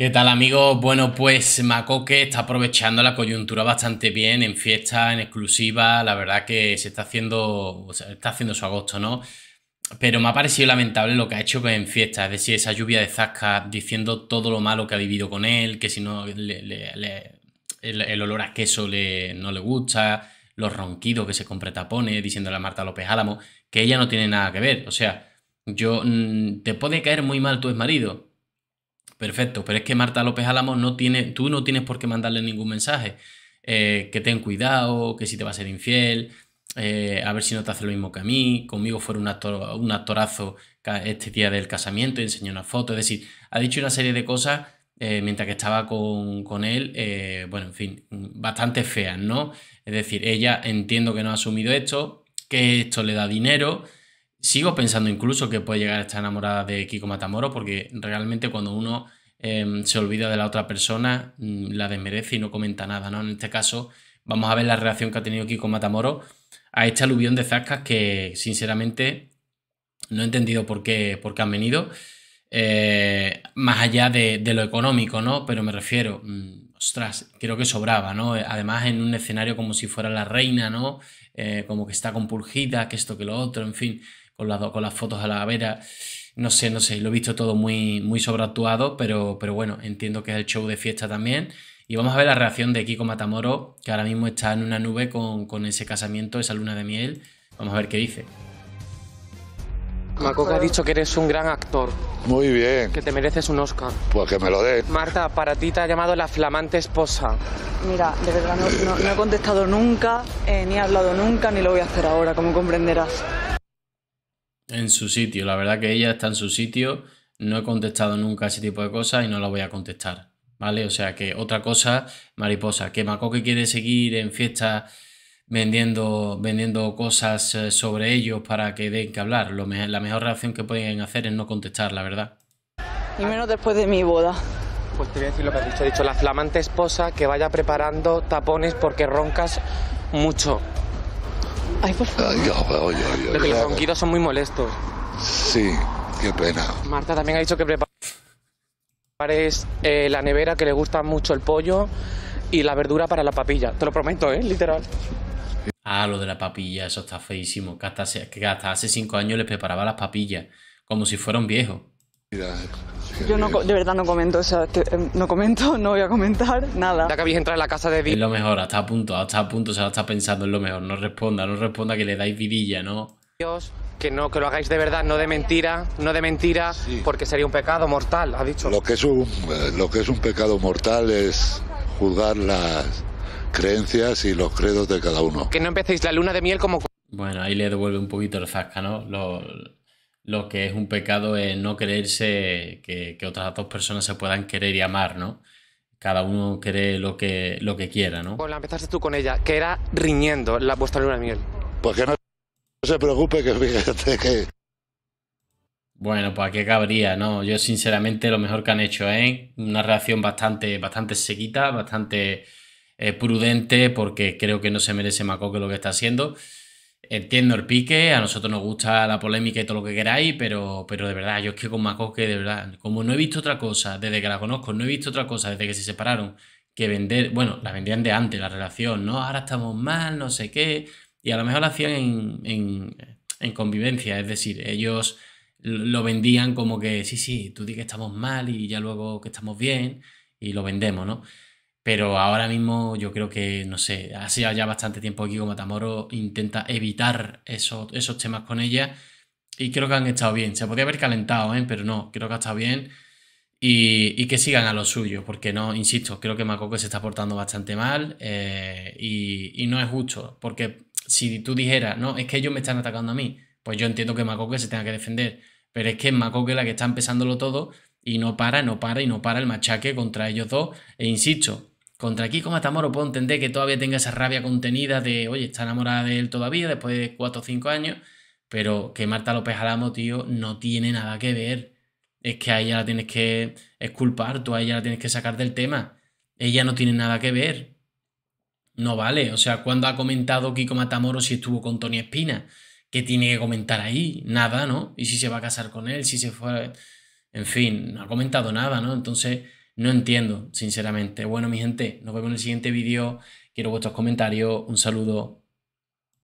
¿Qué tal amigos? Bueno, pues Macoque está aprovechando la coyuntura bastante bien en fiesta, en exclusiva, la verdad que se está haciendo, está haciendo su agosto, ¿no? Pero me ha parecido lamentable lo que ha hecho en fiesta, es decir, esa lluvia de zasca diciendo todo lo malo que ha vivido con él, que si no el, olor a queso no le gusta, los ronquidos que se compre tapones, diciéndole a Marta López Álamo que ella no tiene nada que ver, o sea, yo mm, te puede caer muy mal tu ex marido, Perfecto, pero es que Marta López Álamo no tiene, tú no tienes por qué mandarle ningún mensaje. Eh, que ten cuidado, que si te va a ser infiel, eh, a ver si no te hace lo mismo que a mí, conmigo fue un, actor, actorazo este día del casamiento y enseñó una foto. Es decir, ha dicho una serie de cosas eh, mientras que estaba con, con él, bueno, en fin, bastante feas, ¿no? Es decir, ella entiendo que no ha asumido esto, que esto le da dinero Sigo pensando incluso que puede llegar a estar enamorada de Kiko Matamoro porque realmente cuando uno em, se olvida de la otra persona mm, la desmerece y no comenta nada, ¿no? En este caso vamos a ver la reacción que ha tenido Kiko Matamoro a esta aluvión de zascas que sinceramente no he entendido por qué, por han venido. Eh, más allá de, lo económico, ¿no? Pero me refiero, mm, ostras, creo que sobraba, ¿no? Además en un escenario como si fuera la reina, ¿no? Eh, como que está compulgida, que esto, que lo otro, en fin con las, fotos a la vera. No sé, no sé, lo he visto todo muy, muy sobreactuado, pero, pero bueno, entiendo que es el show de fiesta también. Y vamos a ver la reacción de Kiko Matamoro, que ahora mismo está en una nube con, ese casamiento, esa luna de miel. Vamos a ver qué dice. que ha dicho que eres un gran actor. Muy bien. Que te mereces un Oscar. Pues que me lo dé. Marta, para ti te ha llamado la flamante esposa. Mira, de verdad no, he contestado nunca, eh, ni he hablado nunca, ni lo voy a hacer ahora, como comprenderás en su sitio. La verdad que ella está en su sitio. No he contestado nunca ese tipo de cosas y no la voy a contestar. ¿Vale? O sea que otra cosa, mariposa, que que quiere seguir en fiesta vendiendo, vendiendo cosas eh, sobre ellos para que den que hablar. la mejor reacción que pueden hacer es no contestar, la verdad. Y menos después de mi boda. Pues te voy a decir lo que has dicho. dicho la flamante esposa que vaya preparando tapones porque roncas mucho. Ay, por favor. los ronquidos son muy molestos. Sí, qué pena. Marta también ha dicho que prepares eh, la nevera, que le gusta mucho el pollo y la verdura para la papilla. Te lo prometo, ¿eh? Literal. Ah, lo de la papilla, eso está feísimo. Que hasta, hace cinco años les preparaba las papillas, como si fueran viejos. Yo no, de verdad no comento, o em, no comento, no voy a comentar nada. Ya que habéis entrado en la casa de... Es lo mejor, hasta a punto, hasta a punto, se lo está pensando en lo mejor. No responda, no responda que le dais vidilla, ¿no? Dios, que no, que lo hagáis de verdad, no de mentira, no de mentira, porque sería un pecado mortal, ha dicho. Lo que es un, eh, lo que es un pecado mortal es juzgar las creencias y los credos de cada uno. Que no empecéis la luna de miel como... Bueno, ahí le devuelve un poquito el zasca, ¿no? Lo lo que es un pecado es no creerse que, que, otras dos personas se puedan querer y amar, ¿no? Cada uno cree lo que, lo que quiera, ¿no? Pues la empezaste tú con ella, que era riñendo la vuestra luna de miel. Pues que no se preocupe, que fíjate que... Bueno, pues aquí cabría, ¿no? Yo sinceramente lo mejor que han hecho es ¿eh? una reacción bastante, bastante sequita, bastante eh, prudente, porque creo que no se merece Maco que lo que está haciendo. Entiendo el pique, a nosotros nos gusta la polémica y todo lo que queráis, pero, pero de verdad, yo es que con que de verdad, como no he visto otra cosa, desde que la conozco, no he visto otra cosa, desde que se separaron, que vender, bueno, la vendían de antes, la relación, ¿no? Ahora estamos mal, no sé qué, y a lo mejor la hacían en, en, en convivencia, es decir, ellos lo vendían como que, sí, sí, tú di que estamos mal y ya luego que estamos bien y lo vendemos, ¿no? Pero ahora mismo yo creo que, no sé, hace ya bastante tiempo que como Matamoro intenta evitar esos, esos temas con ella y creo que han estado bien. Se podría haber calentado, ¿eh? pero no, creo que ha estado bien y, que sigan a lo suyo, porque no, insisto, creo que Macoco se está portando bastante mal eh, y, no es justo, porque si tú dijeras, no, es que ellos me están atacando a mí, pues yo entiendo que Macoco se tenga que defender, pero es que es la que está empezándolo todo. Y no para, no para y no para el machaque contra ellos dos. E insisto, contra Kiko Matamoro puedo entender que todavía tenga esa rabia contenida de, oye, está enamorada de él todavía después de 4 o 5 años, pero que Marta López Alamo, tío, no tiene nada que ver. Es que a ella la tienes que esculpar, tú a ella la tienes que sacar del tema. Ella no tiene nada que ver. No vale. O sea, cuando ha comentado Kiko Matamoro si estuvo con Tony Espina? ¿Qué tiene que comentar ahí? Nada, ¿no? Y si se va a casar con él, si se fue. En fin, no ha comentado nada, ¿no? Entonces no entiendo, sinceramente. Bueno, mi gente, nos vemos en el siguiente vídeo. Quiero vuestros comentarios. Un saludo.